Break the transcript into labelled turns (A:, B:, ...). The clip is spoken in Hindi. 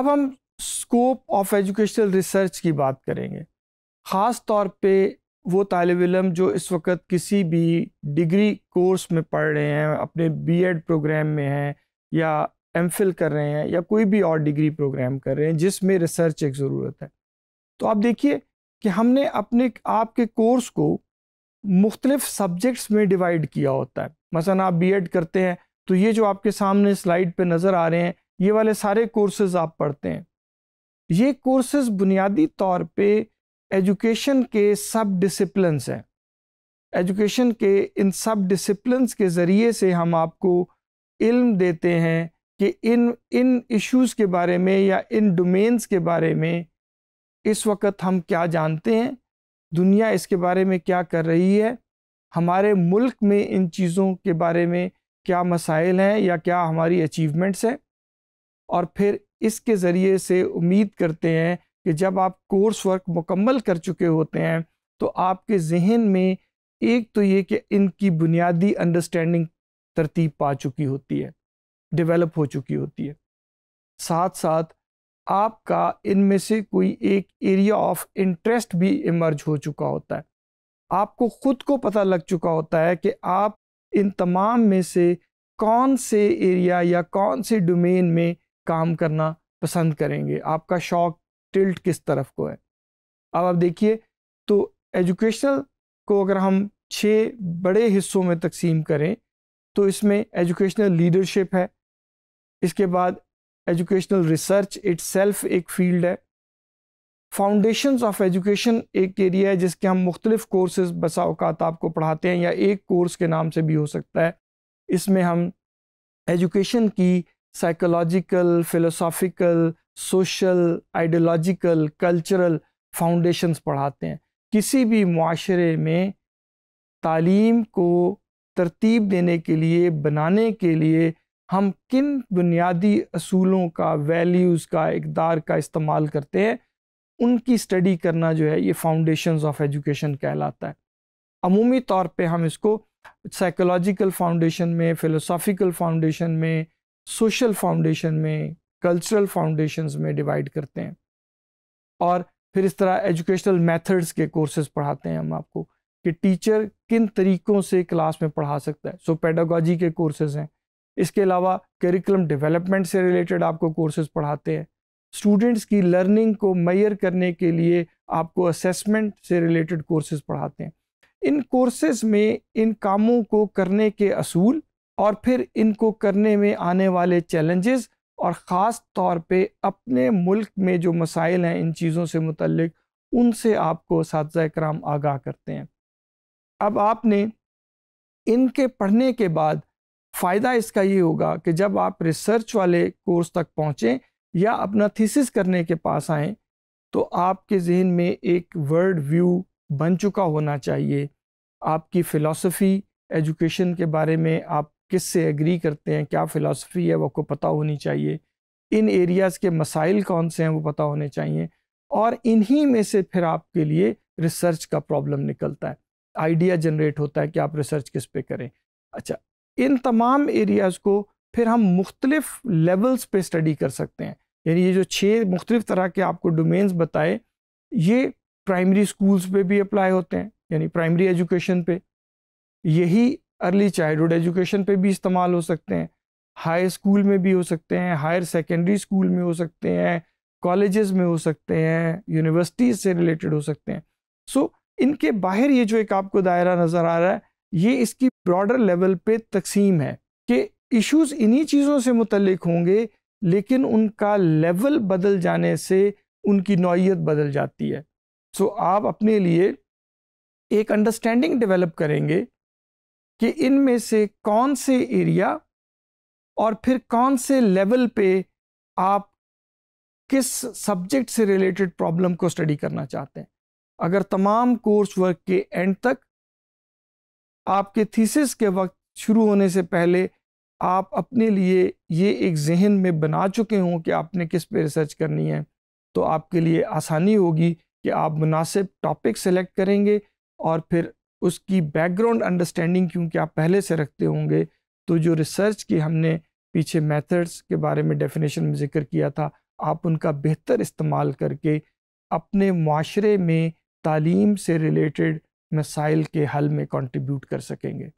A: अब हम स्कोप ऑफ एजुकेशनल रिसर्च की बात करेंगे ख़ास तौर पे वो तालब इलम जो इस वक्त किसी भी डिग्री कोर्स में पढ़ रहे हैं अपने बीएड प्रोग्राम में हैं या एम कर रहे हैं या कोई भी और डिग्री प्रोग्राम कर रहे हैं जिसमें रिसर्च एक ज़रूरत है तो आप देखिए कि हमने अपने आपके कोर्स को मुख्तलिफ सब्जेक्ट्स में डिवाइड किया होता है मसा आप बी करते हैं तो ये जो आपके सामने स्लाइड पर नज़र आ रहे हैं ये वाले सारे कोर्सेज आप पढ़ते हैं ये कोर्सेज बुनियादी तौर पे एजुकेशन के सब डिसिप्लिनस हैं एजुकेशन के इन सब डिसिप्लिनस के ज़रिए से हम आपको इल्म देते हैं कि इन इन इश्यूज़ के बारे में या इन डोमेन्स के बारे में इस वक्त हम क्या जानते हैं दुनिया इसके बारे में क्या कर रही है हमारे मुल्क में इन चीज़ों के बारे में क्या मसाइल हैं या क्या हमारी अचीवमेंट्स हैं और फिर इसके ज़रिए से उम्मीद करते हैं कि जब आप कोर्स वर्क मुकम्मल कर चुके होते हैं तो आपके जहन में एक तो ये कि इनकी बुनियादी अंडरस्टैंडिंग तरतीब पा चुकी होती है डेवलप हो चुकी होती है साथ साथ आपका इनमें से कोई एक एरिया ऑफ इंटरेस्ट भी इमर्ज हो चुका होता है आपको ख़ुद को पता लग चुका होता है कि आप इन तमाम में से कौन से एरिया या कौन से डोमेन में काम करना पसंद करेंगे आपका शौक टिल्ट किस तरफ को है अब आप देखिए तो एजुकेशनल को अगर हम छः बड़े हिस्सों में तकसीम करें तो इसमें एजुकेशनल लीडरशिप है इसके बाद एजुकेशनल रिसर्च इट एक फील्ड है फाउंडेशंस ऑफ एजुकेशन एक एरिया है जिसके हम मुख्तलिफ कोर्सेज बसा अवकात आपको पढ़ाते हैं या एक कोर्स के नाम से भी हो सकता है इसमें हम एजुकेशन की psychological philosophical social ideological cultural foundations पढ़ाते हैं किसी भी माशरे में तालीम को तरतीब देने के लिए बनाने के लिए हम किन बुनियादी असूलों का वैल्यूज़ का इकदार का इस्तेमाल करते हैं उनकी स्टडी करना जो है ये फाउंडेशंस ऑफ एजुकेशन कहलाता है अमूमी तौर पे हम इसको साइकोलॉजिकल फाउंडेशन में फ़िलोसॉफ़िकल फाउंडेशन में सोशल फाउंडेशन में कल्चरल फाउंडेशंस में डिवाइड करते हैं और फिर इस तरह एजुकेशनल मेथड्स के कोर्सेज पढ़ाते हैं हम आपको कि टीचर किन तरीक़ों से क्लास में पढ़ा सकता है सो so, पेडागोजी के कोर्सेज हैं इसके अलावा करिकुलम डेवलपमेंट से रिलेटेड आपको कोर्सेज पढ़ाते हैं स्टूडेंट्स की लर्निंग को मैयर करने के लिए आपको असेसमेंट से रिलेटेड कोर्सेज पढ़ाते हैं इन कोर्सेज में इन कामों को करने के असूल और फिर इनको करने में आने वाले चैलेंजेस और ख़ास तौर पे अपने मुल्क में जो मसाइल हैं इन चीज़ों से मुतलक उनसे आपको साथ कराम आगाह करते हैं अब आपने इनके पढ़ने के बाद फ़ायदा इसका ये होगा कि जब आप रिसर्च वाले कोर्स तक पहुँचें या अपना थीसिस करने के पास आएँ तो आपके जहन में एक वर्ल्ड व्यू बन चुका होना चाहिए आपकी फ़िलासफ़ी एजुकेशन के बारे में आप किस से एग्री करते हैं क्या फ़िलासफ़ी है वो आपको पता होनी चाहिए इन एरियाज़ के मसाइल कौन से हैं वो पता होने चाहिए और इन्हीं में से फिर आपके लिए रिसर्च का प्रॉब्लम निकलता है आइडिया जनरेट होता है कि आप रिसर्च किस पे करें अच्छा इन तमाम एरियाज़ को फिर हम मुख्तलिफ लेवल्स पे स्टडी कर सकते हैं यानी ये जो छः मुख्तलिफ तरह के आपको डोमेन्स बताए ये प्राइमरी स्कूल्स पे भी अप्लाई होते हैं यानी प्राइमरी एजुकेशन पे यही अर्ली चाइल्डहुड एजुकेशन पे भी इस्तेमाल हो सकते हैं हाई स्कूल में भी हो सकते हैं हायर सेकेंडरी स्कूल में हो सकते हैं कॉलेजेस में हो सकते हैं यूनिवर्सिटीज से रिलेटेड हो सकते हैं सो so, इनके बाहर ये जो एक आपको दायरा नज़र आ रहा है ये इसकी ब्रॉडर लेवल पे तकसीम है कि इश्यूज इन्हीं चीज़ों से मुतलक होंगे लेकिन उनका लेवल बदल जाने से उनकी नौीयत बदल जाती है सो so, आप अपने लिए एक अंडरस्टैंडिंग डेवलप करेंगे कि इनमें से कौन से एरिया और फिर कौन से लेवल पे आप किस सब्जेक्ट से रिलेटेड प्रॉब्लम को स्टडी करना चाहते हैं अगर तमाम कोर्स वर्क के एंड तक आपके थीसिस के वक्त शुरू होने से पहले आप अपने लिए ये एक जहन में बना चुके हों कि आपने किस पे रिसर्च करनी है तो आपके लिए आसानी होगी कि आप मुनासिब टॉपिक सेलेक्ट करेंगे और फिर उसकी बैकग्राउंड अंडरस्टैंडिंग क्योंकि आप पहले से रखते होंगे तो जो रिसर्च की हमने पीछे मेथड्स के बारे में डेफिनेशन में जिक्र किया था आप उनका बेहतर इस्तेमाल करके अपने माशरे में तालीम से रिलेटेड मसाइल के हल में कंट्रीब्यूट कर सकेंगे